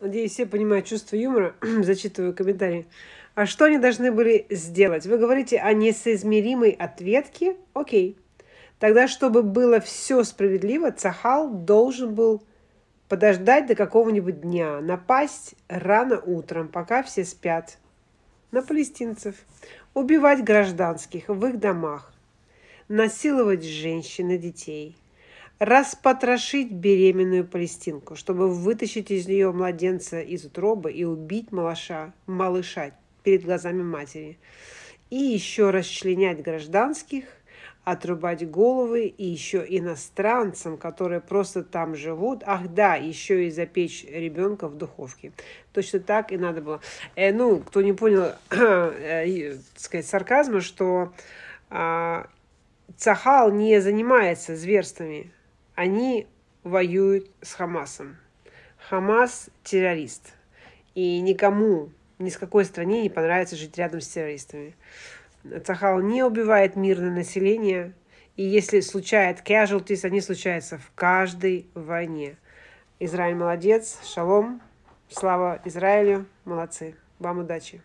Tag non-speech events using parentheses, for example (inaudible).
Надеюсь, все понимают чувство юмора. (clears throat) Зачитываю комментарии. А что они должны были сделать? Вы говорите о несоизмеримой ответке? Окей. Тогда, чтобы было все справедливо, Цахал должен был подождать до какого-нибудь дня, напасть рано утром, пока все спят, на палестинцев, убивать гражданских в их домах, насиловать женщин и детей – распотрошить беременную палестинку, чтобы вытащить из нее младенца из утробы и убить малыша, малыша перед глазами матери. И еще расчленять гражданских, отрубать головы и еще иностранцам, которые просто там живут. Ах да, еще и запечь ребенка в духовке. Точно так и надо было. Э, ну, кто не понял, (clears throat) э, сказать, сарказма, что э, Цахал не занимается зверствами они воюют с Хамасом. Хамас – террорист. И никому, ни с какой стране не понравится жить рядом с террористами. Цахал не убивает мирное население. И если случает casualties, они случаются в каждой войне. Израиль молодец, шалом, слава Израилю, молодцы, вам удачи.